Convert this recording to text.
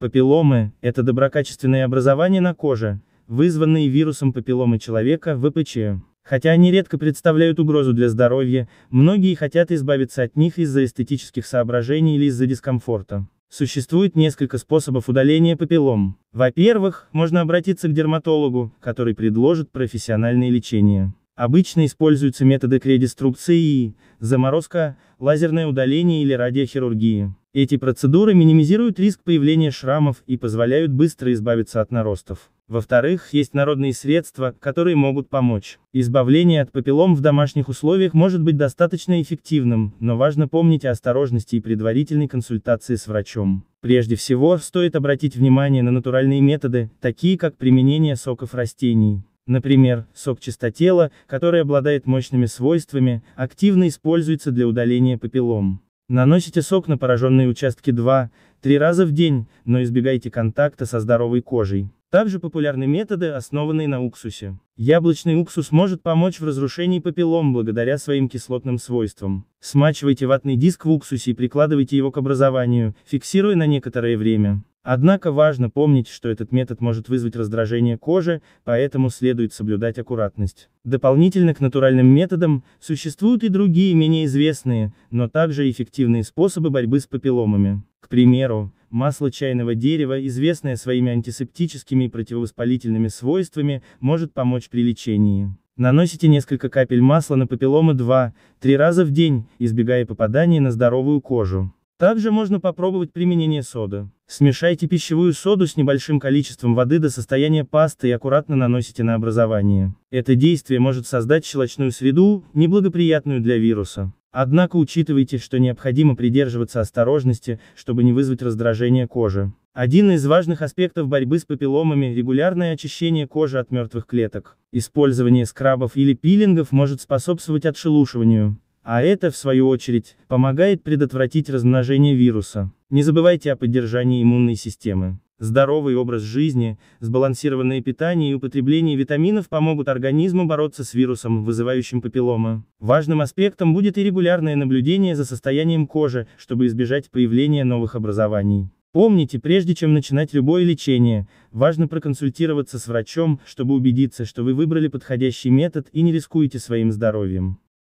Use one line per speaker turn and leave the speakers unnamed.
Папилломы – это доброкачественные образования на коже, вызванные вирусом папилломы человека, ВПЧ. Хотя они редко представляют угрозу для здоровья, многие хотят избавиться от них из-за эстетических соображений или из-за дискомфорта. Существует несколько способов удаления папиллом. Во-первых, можно обратиться к дерматологу, который предложит профессиональное лечение. Обычно используются методы к и заморозка, лазерное удаление или радиохирургии. Эти процедуры минимизируют риск появления шрамов и позволяют быстро избавиться от наростов. Во-вторых, есть народные средства, которые могут помочь. Избавление от папиллом в домашних условиях может быть достаточно эффективным, но важно помнить о осторожности и предварительной консультации с врачом. Прежде всего, стоит обратить внимание на натуральные методы, такие как применение соков растений. Например, сок чистотела, который обладает мощными свойствами, активно используется для удаления папиллом. Наносите сок на пораженные участки 2-3 раза в день, но избегайте контакта со здоровой кожей. Также популярны методы, основанные на уксусе. Яблочный уксус может помочь в разрушении папиллом благодаря своим кислотным свойствам. Смачивайте ватный диск в уксусе и прикладывайте его к образованию, фиксируя на некоторое время. Однако важно помнить, что этот метод может вызвать раздражение кожи, поэтому следует соблюдать аккуратность. Дополнительно к натуральным методам, существуют и другие менее известные, но также эффективные способы борьбы с папилломами примеру, масло чайного дерева, известное своими антисептическими и противовоспалительными свойствами, может помочь при лечении. Наносите несколько капель масла на папиллома 2-3 раза в день, избегая попадания на здоровую кожу. Также можно попробовать применение соды. Смешайте пищевую соду с небольшим количеством воды до состояния пасты и аккуратно наносите на образование. Это действие может создать щелочную среду, неблагоприятную для вируса. Однако учитывайте, что необходимо придерживаться осторожности, чтобы не вызвать раздражение кожи. Один из важных аспектов борьбы с папилломами – регулярное очищение кожи от мертвых клеток. Использование скрабов или пилингов может способствовать отшелушиванию. А это, в свою очередь, помогает предотвратить размножение вируса. Не забывайте о поддержании иммунной системы. Здоровый образ жизни, сбалансированное питание и употребление витаминов помогут организму бороться с вирусом, вызывающим папилломы. Важным аспектом будет и регулярное наблюдение за состоянием кожи, чтобы избежать появления новых образований. Помните, прежде чем начинать любое лечение, важно проконсультироваться с врачом, чтобы убедиться, что вы выбрали подходящий метод и не рискуете своим здоровьем.